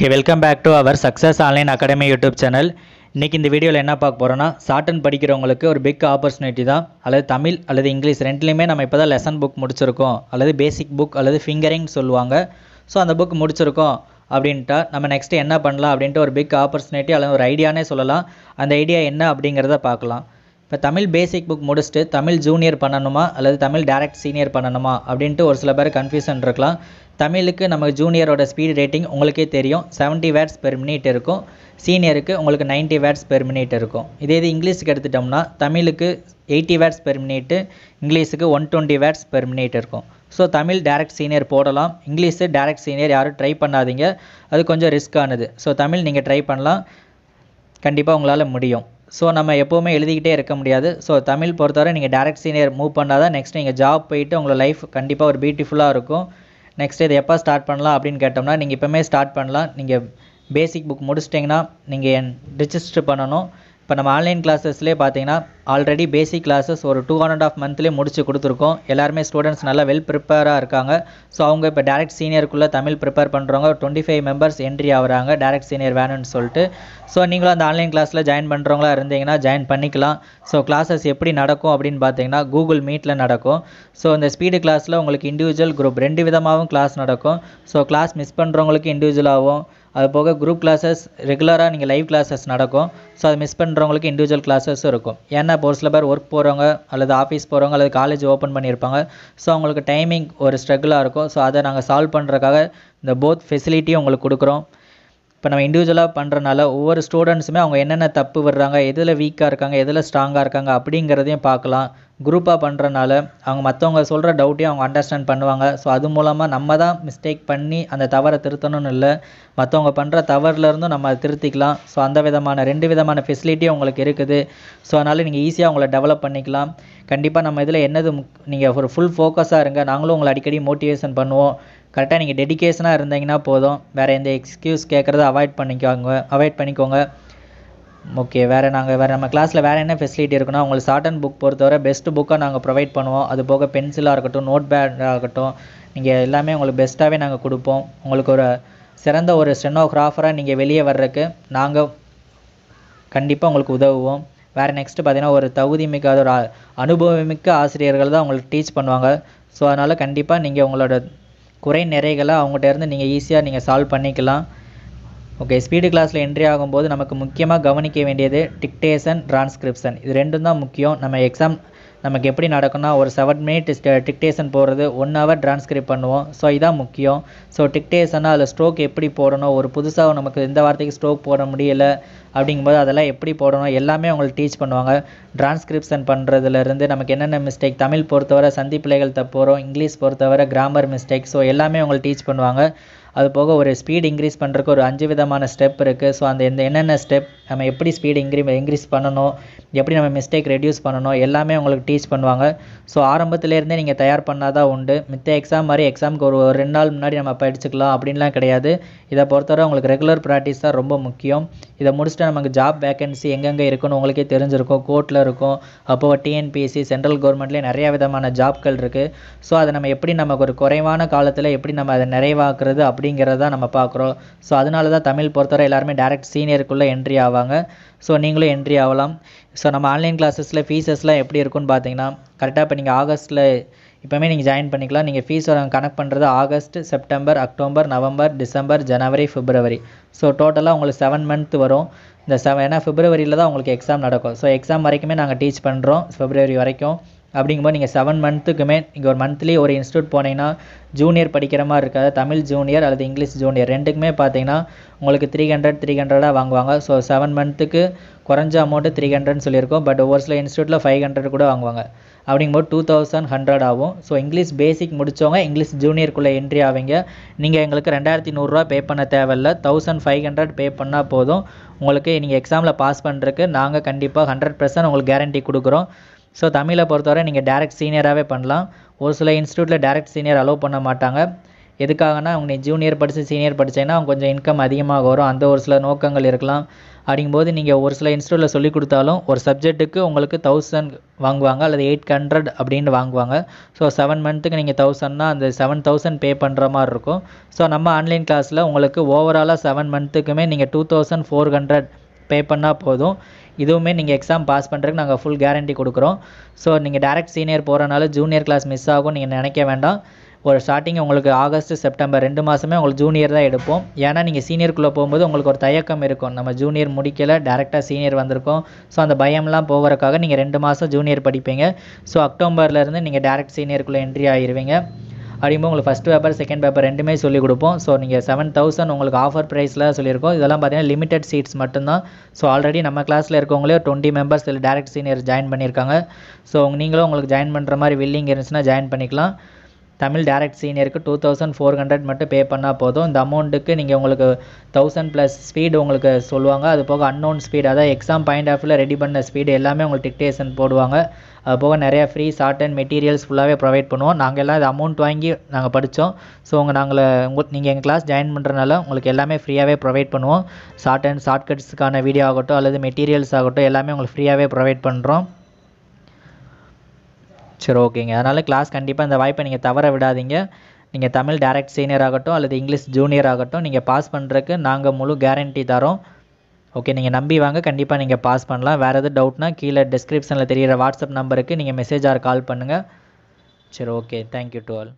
okay welcome back to our success online academy YouTube channel இன்றைக்கி இந்த வீடியோவில் என்ன பார்க்க போகிறோன்னா சாட்டன் படிக்கிறவங்களுக்கு ஒரு பிக் ஆப்பர்ச்சுனிட்டி தான் அல்லது தமிழ் அல்லது இங்கிலீஷ் ரெண்டுலேயுமே நம்ம இப்போ தான் லெசன் புக் முடிச்சிருக்கோம் அல்லது பேசிக் புக் அல்லது ஃபிங்கரிங் சொல்லுவாங்க ஸோ அந்த புக் முடிச்சிருக்கோம் அப்படின்ட்டா நம்ம நெக்ஸ்ட்டு என்ன பண்ணலாம் அப்படின்ட்டு ஒரு பிக் ஆப்பர்ச்சுனிட்டி அல்லது ஒரு ஐடியானே சொல்லலாம் அந்த ஐடியா என்ன அப்படிங்கிறத பார்க்கலாம் இப்போ தமிழ் பேசிக் புக் முடிச்சுட்டு தமிழ் ஜூனியர் பண்ணணுமா அல்லது தமிழ் டேரக்ட் சீனியர் பண்ணணுமா அப்படின்ட்டு ஒரு சில பேர் கன்ஃபியூஷன் இருக்கலாம் தமிழுக்கு நம்ம ஜூனியரோட ஸ்பீட் ரேட்டிங் உங்களுக்கே தெரியும் செவன்ட்டி வேர்ட்ஸ் பெர் மினிட் இருக்கும் சீனியருக்கு உங்களுக்கு நைன்ட்டி வேர்ட்ஸ் பெர் மினிட் இருக்கும் இதே இது இங்கிலீஷுக்கு எடுத்துட்டோம்னா தமிழுக்கு எயிட்டி வேர்ட்ஸ் பெர் மினிட்டு இங்கிலீஷுக்கு one twenty words per minute இருக்கும் ஸோ தமிழ் டேரக்ட் சீனியர் போடலாம் இங்கிலீஷு டேரக்ட் சீனியர் யாரும் ட்ரை பண்ணாதீங்க அது கொஞ்சம் ரிஸ்க்கானது ஸோ தமிழ் நீங்கள் ட்ரை பண்ணலாம் கண்டிப்பாக உங்களால் முடியும் ஸோ நம்ம எப்போவுமே எழுதிக்கிட்டே இருக்க முடியாது ஸோ தமிழ் பொறுத்தவரை நீங்கள் டேரக்ட் சீனியர் மூவ் பண்ணால் தான் நெக்ஸ்ட் நீங்கள் ஜாப் போயிட்டு உங்களோட லைஃப் கண்டிப்பாக ஒரு பியூட்டிஃபுல்லாக இருக்கும் நெக்ஸ்ட் இது எப்போ ஸ்டார்ட் பண்ணலாம் அப்படின்னு கேட்டோம்னா நீங்கள் இப்போவுமே ஸ்டார்ட் பண்ணலாம் நீங்கள் பேசிக் புக் முடிச்சிட்டிங்கன்னா நீங்கள் என் ரிஜிஸ்டர் பண்ணணும் இப்போ நம்ம ஆன்லைன் கிளாஸஸ்லேயே பார்த்தீங்கன்னா ஆல்ரெடி பேசிக் கிளாஸஸ் ஒரு டூ அண்ட் ஆஃப் மந்த்லேயே முடிச்சு கொடுத்துருக்கோம் எல்லாருமே ஸ்டூடெண்ட்ஸ் நல்லா வெல் ப்ரிப்பேராக இருக்காங்க ஸோ அவங்க இப்போ டேரக்ட் சீனியருக்குள்ளே தமிழ் ப்ரிப்பேர் பண்ணுறவங்க டுவெண்ட்டி ஃபைவ் மெம்பர்ஸ் என்ட்ரி ஆகிறாங்க டேரக்ட் சீனியர் வேணும்னு சொல்லிட்டு ஸோ நீங்களும் அந்த ஆன்லைன் கிளாஸில் ஜாயின் பண்ணுறவங்களா இருந்தீங்கன்னா ஜாயின் பண்ணிக்கலாம் ஸோ கிளாஸஸ் எப்படி நடக்கும் அப்படின்னு பார்த்தீங்கன்னா கூகுள் மீட்டில் நடக்கும் ஸோ இந்த ஸ்பீடு கிளாஸில் உங்களுக்கு இண்டிவிஜுவல் குரூப் ரெண்டு விதமாகவும் கிளாஸ் நடக்கும் ஸோ கிளாஸ் மிஸ் பண்ணுறவங்களுக்கு இண்டிவிஜுவலாகவும் அது போக குரூப் கிளாஸஸ் ரெகுலராக நீங்கள் லைவ் கிளாஸஸ் நடக்கும் ஸோ அதை மிஸ் பண்ணுறவங்களுக்கு இண்டிவிஜுவல் கிளாஸஸும் இருக்கும் ஏன்னா இப்போ ஒரு சில பேர் ஒர்க் போகிறவங்க அல்லது ஆஃபீஸ் போகிறவங்க அல்லது காலேஜ் ஓப்பன் பண்ணியிருப்பாங்க ஸோ அவங்களுக்கு டைமிங் ஒரு ஸ்ட்ரகிளாக இருக்கும் ஸோ அதை நாங்கள் சால்வ் பண்ணுறதுக்காக இந்த போத் ஃபெசிலிட்டியும் உங்களுக்கு கொடுக்குறோம் இப்போ நம்ம இண்டிவிஜுவலாக பண்ணுறனால ஒவ்வொரு ஸ்டூடெண்ட்ஸுமே அவங்க என்னென்ன தப்பு வர்றாங்க எதில் வீக்காக இருக்காங்க எதில் ஸ்ட்ராங்காக இருக்காங்க அப்படிங்கிறதையும் பார்க்கலாம் குரூப்பாக பண்ணுறனால அவங்க மற்றவங்க சொல்கிற டவுட்டையும் அவங்க அண்டர்ஸ்டாண்ட் பண்ணுவாங்க ஸோ அது மூலமாக நம்ம தான் மிஸ்டேக் பண்ணி அந்த தவறை திருத்தணும்னு இல்லை மற்றவங்க பண்ணுற தவறுலேருந்தும் நம்ம அதை திருத்திக்கலாம் ஸோ அந்த விதமான ரெண்டு விதமான ஃபெசிலிட்டியும் உங்களுக்கு இருக்குது ஸோ அதனால் நீங்கள் ஈஸியாக உங்களை டெவலப் பண்ணிக்கலாம் கண்டிப்பாக நம்ம இதில் என்னது நீங்கள் ஒரு ஃபுல் ஃபோக்கஸாக இருங்க நாங்களும் உங்களை அடிக்கடி மோட்டிவேஷன் பண்ணுவோம் கரெக்டாக நீங்கள் டெடிக்கேஷனாக இருந்தீங்கன்னா போதும் வேறு எந்த எக்ஸ்கியூஸ் கேட்குறத அவாய்ட் பண்ணிக்கோங்க அவாய்ட் பண்ணிக்கோங்க ஓகே வேறு நாங்கள் வேறு நம்ம கிளாஸில் வேறு என்ன ஃபெசிலிட்டி இருக்குன்னா உங்களுக்கு ஷார்ட் அண்ட் புக் பொறுத்தவரை பெஸ்ட்டு புக்காக நாங்கள் ப்ரொவைட் பண்ணுவோம் அது போக பென்சிலாக இருக்கட்டும் நோட் பேடாக இருக்கட்டும் நீங்கள் எல்லாமே உங்களுக்கு பெஸ்ட்டாகவே நாங்கள் கொடுப்போம் உங்களுக்கு ஒரு சிறந்த ஒரு ஸ்டெனோகிராஃபராக நீங்கள் வெளியே வர்றதுக்கு நாங்கள் கண்டிப்பாக உங்களுக்கு உதவுவோம் வேறு நெக்ஸ்ட்டு பார்த்தீங்கன்னா ஒரு தகுதி மிக்க ஒரு அனுபவமிக்க ஆசிரியர்கள் தான் உங்களுக்கு டீச் பண்ணுவாங்க ஸோ அதனால் கண்டிப்பாக நீங்கள் உங்களோட குறை நிறைகளை அவங்ககிட்ட இருந்து நீங்கள் ஈஸியாக நீங்கள் சால்வ் பண்ணிக்கலாம் ஓகே ஸ்பீடு கிளாஸில் என்ட்ரி ஆகும்போது நமக்கு முக்கியமாக கவனிக்க வேண்டியது டிக்டேஷன் டிரான்ஸ்கிரிப்ஷன் இது ரெண்டும் தான் முக்கியம் நம்ம எக்ஸாம் நமக்கு எப்படி நடக்கும்னா ஒரு செவன் மினிட் டிக்டேஷன் போடுறது ஒன் ஹவர் டிரான்ஸ்கிரிப் பண்ணுவோம் ஸோ இதான் முக்கியம் ஸோ டிக்டேஷனாக அதில் ஸ்ட்ரோக் எப்படி போடணும் ஒரு புதுசாக நமக்கு இந்த வார்த்தைக்கு ஸ்ட்ரோக் போட முடியல அப்படிங்கும்போது அதெல்லாம் எப்படி போடணும் எல்லாமே அவங்களுக்கு டீச் பண்ணுவாங்க டிரான்ஸ்கிரிப்ஷன் பண்ணுறதுலேருந்து நமக்கு என்னென்ன மிஸ்டேக் தமிழ் பொறுத்தவரை சந்தி பிள்ளைகள் தப்பு இங்கிலீஷ் பொறுத்தவரை கிராமர் மிஸ்டேக் ஸோ எல்லாமே அவங்களுக்கு டீச் பண்ணுவாங்க அது போக ஒரு ஸ்பீட் இன்க்ரீஸ் பண்ணுறக்கு ஒரு அஞ்சு விதமான ஸ்டெப் இருக்குது ஸோ அந்த எந்த என்னென்ன ஸ்டெப் நம்ம எப்படி ஸ்பீடு இன்க்ரீ இன்க்ரீஸ் பண்ணணும் எப்படி நம்ம மிஸ்டேக் ரெடியூஸ் பண்ணணும் எல்லாமே உங்களுக்கு டீச் பண்ணுவாங்க ஸோ ஆரம்பத்துலேருந்தே நீங்கள் தயார் பண்ணால் தான் உண்டு மித்த எக்ஸாம் மாதிரி எக்ஸாமுக்கு ஒரு ரெண்டு நாள் முன்னாடி நம்ம படிச்சுக்கலாம் அப்படின்லாம் கிடையாது இதை பொறுத்தவரை உங்களுக்கு ரெகுலர் ப்ராக்டிஸ் தான் ரொம்ப முக்கியம் இதை முடிச்சுட்டு நமக்கு ஜாப் வேகன்சி எங்கெங்கே இருக்குன்னு உங்களுக்கே தெரிஞ்சிருக்கும் கோர்ட்டில் இருக்கும் அப்போது டிஎன்பிஎஸ்சி சென்ட்ரல் கவர்மெண்ட்லேயே நிறையா விதமான ஜாப்கள் இருக்குது ஸோ அதை நம்ம எப்படி நமக்கு ஒரு குறைவான காலத்தில் எப்படி நம்ம அதை நிறைவாக்குறது அப்படி அப்படிங்கிறத நம்ம பார்க்குறோம் ஸோ அதனால தான் தமிழ் பொறுத்தவரை எல்லாருமே டேரெக்ட் சீனியருக்குள்ளே என்ட்ரி ஆவாங்க ஸோ நீங்களும் என்ட்ரி ஆகலாம் ஸோ நம்ம ஆன்லைன் கிளாஸஸில் ஃபீஸஸ்லாம் எப்படி இருக்குன்னு பார்த்தீங்கன்னா கரெக்டாக இப்போ நீங்கள் ஆகஸ்ட்டில் இப்போவுமே நீங்கள் ஜாயின் பண்ணிக்கலாம் நீங்கள் ஃபீஸ் கனெக்ட் பண்ணுறது August September October November December January February so டோட்டலாக உங்களுக்கு செவன் மந்த் வரும் இந்த செவன் ஏன்னா ஃபிப்ரவரியில் தான் உங்களுக்கு எக்ஸாம் நடக்கும் ஸோ எக்ஸாம் வரைக்குமே நாங்கள் டீச் பண்ணுறோம் ஃபிப்ரவரி வரைக்கும் அப்படிங்கும்போது நீங்கள் செவன் மந்த்துக்குமே நீங்கள் ஒரு மந்த்லி ஒரு இன்ஸ்டியூட் போனீங்கன்னா ஜூனியர் படிக்கிற மாதிரி இருக்காது தமிழ் ஜூனியர் அல்லது இங்கிலீஷ் ஜூனியர் ரெண்டுக்குமே பார்த்தீங்கன்னா உங்களுக்கு த்ரீ ஹண்ட்ரட் த்ரீ ஹண்ட்ரடாக வாங்குவாங்க ஸோ செவன் மந்த்துக்கு குறைஞ்ச அமௌண்ட்டு த்ரீ ஹண்ட்ரட்னு சொல்லியிருக்கோம் பட் ஒரு சில இன்ஸ்டியூட்டில் ஃபைவ் ஹண்ட்ரட் கூட வாங்குவாங்க அப்படிங்கும்போது டூ தௌசண்ட் ஹண்ட்ரட் ஆகும் ஸோ இங்கிலீஷ் பேசிக் முடித்தவங்க இங்கிலீஷ் ஜூனியருக்குள்ளே என்ட்ரி ஆவீங்க நீங்கள் எங்களுக்கு ரெண்டாயிரத்தி நூறுரூவா பே பண்ண தேவையில்ல தௌசண்ட் ஃபைவ் ஹண்ட்ரட் பே பண்ணால் போதும் உங்களுக்கு நீங்கள் எக்ஸாமில் பாஸ் பண்ணுறதுக்கு நாங்கள் கண்டிப்பாக ஹண்ட்ரட் பர்சன்ட் உங்களுக்கு கேரண்டி கொடுக்குறோம் ஸோ தமிழை பொறுத்தவரை நீங்கள் டேரக்ட் சீனியராகவே பண்ணலாம் ஒரு சில இன்ஸ்டியூட்டில் டேரக்ட் சீனியர் அலோவ் பண்ண மாட்டாங்க எதுக்காகனா அவங்க நீ ஜூனியர் படித்து சீனியர் படித்தேன்னா அவங்க கொஞ்சம் இன்கம் அதிகமாக வரும் அந்த ஒரு சில நோக்கங்கள் இருக்கலாம் அப்படிங்கும்போது நீங்கள் ஒரு சில இன்ஸ்டியூட்டில் சொல்லிக் கொடுத்தாலும் ஒரு சப்ஜெக்ட்டுக்கு உங்களுக்கு தௌசண்ட் வாங்குவாங்க அல்லது எயிட் ஹண்ட்ரட் அப்படின்னு வாங்குவாங்க ஸோ செவன் மந்த்துக்கு நீங்கள் தௌசண்ட்னா அந்த செவன் தௌசண்ட் பே பண்ணுற மாதிரி இருக்கும் ஸோ நம்ம ஆன்லைன் கிளாஸில் உங்களுக்கு ஓவராலாக செவன் மந்த்துக்குமே நீங்கள் two thousand four hundred pay பண்ணால் போதும் இதுவுமே நீங்கள் எக்ஸாம் பாஸ் பண்ணுறதுக்கு நாங்கள் ஃபுல் கேரண்டி கொடுக்குறோம் ஸோ நீங்கள் டேரெக்ட் சீனியர் போகிறனால ஜூனியர் கிளாஸ் மிஸ் ஆகும் நீங்கள் நினைக்க வேண்டாம் ஒரு ஸ்டார்டிங் உங்களுக்கு ஆகஸ்ட் செப்டம்பர் ரெண்டு மாதமே உங்களுக்கு ஜூனியர் தான் எடுப்போம் ஏன்னா நீங்கள் சீனியருக்குள்ளே போகும்போது உங்களுக்கு ஒரு தயக்கம் இருக்கும் நம்ம ஜூனியர் முடிக்கலை டேரெக்டாக சீனியர் வந்திருக்கோம் ஸோ அந்த பயம்லாம் போகிறக்காக நீங்கள் ரெண்டு மாதம் ஜூனியர் படிப்பீங்க ஸோ அக்டோபர்லேருந்து நீங்கள் டேரெக்ட் சீனியருக்குள்ளே என்ட்ரி ஆகிருவீங்க அப்படிங்கும்போது உங்களுக்கு ஃபஸ்ட் பேப்பர் செகண்ட் பேப்பர் ரெண்டுமே சொல்லிக் கொடுப்போம் ஸோ நீங்கள் செவன் தௌசண்ட் உங்களுக்கு ஆஃபர் ப்ரைஸில் சொல்லியிருக்கோம் இதெல்லாம் பார்த்தீங்கன்னா லிமிடெட் சீட்ஸ் மட்டும்தான் ஸோ ஆல்ரெடி நம்ம கிளாஸில் இருக்கவங்களே டுவெண்ட்டி மெம்பர்ஸ் இல்லை டேரக்ட் சீனியர் ஜாயின் பண்ணியிருக்காங்க ஸோ நீங்களும் உங்களுக்கு ஜாயின் பண்ணுற மாதிரி வில்லிங் இருந்துச்சுன்னா ஜாயின் பண்ணிக்கலாம் தமிழ் டேரக்ட் சீனியருக்கு டூ தௌசண்ட் ஃபோர் ஹண்ட்ரட் மட்டும் பே பண்ணால் போதும் இந்த அமௌண்ட்டுக்கு நீங்கள் உங்களுக்கு தௌசண்ட் ப்ளஸ் ஸ்பீடு உங்களுக்கு சொல்லுவாங்க அது போக அன்னோன் ஸ்பீடு அதாவது எக்ஸாம் பாயிண்ட் ஆஃப்ல ரெடி பண்ண ஸ்பீடு எல்லாமே உங்களுக்கு டிக்டேஷன் போடுவாங்க அது போக நிறையா ஃப்ரீ ஷார்ட் அண்ட் மெட்டீரியல்ஸ் ஃபுல்லாகவே ப்ரொவைட் பண்ணுவோம் நாங்கள் எல்லாம் இது அமௌண்ட் வாங்கி நாங்கள் படித்தோம் ஸோ உங்கள் நாங்கள் உங்கள் நீங்கள் எங்கள் கிளாஸ் ஜாயின் பண்ணுறனால உங்களுக்கு எல்லாமே ஃப்ரீயாகவே ப்ரொவைட் பண்ணுவோம் ஷார்ட் அண்ட் ஷார்ட் கட்ஸுக்கான வீடியோ ஆகட்டும் அல்லது மெட்டீரியல்ஸ் ஆகட்டும் எல்லாமே உங்களுக்கு ஃப்ரீயாகவே ப்ரொவைட் பண்ணுறோம் சரி ஓகேங்க அதனால் கிளாஸ் கண்டிப்பாக இந்த வாய்ப்பை நீங்கள் தவற விடாதீங்க நீங்கள் தமிழ் டேரக்ட் சீனியர் ஆகட்டும் அல்லது இங்கிலீஷ் ஜூனியர் ஆகட்டும் நீங்கள் பாஸ் பண்ணுறதுக்கு நாங்கள் முழு கேரண்டி தரோம் ஓகே நீங்கள் நம்பி வாங்க கண்டிப்பாக நீங்கள் பாஸ் பண்ணலாம் வேறு எதுவும் டவுட்னா கீழே டிஸ்கிரிப்ஷனில் தெரிகிற வாட்ஸ்அப் நம்பருக்கு நீங்கள் மெசேஜ் ஆர் கால் பண்ணுங்கள் சரி ஓகே தேங்க்யூ டு ஆல்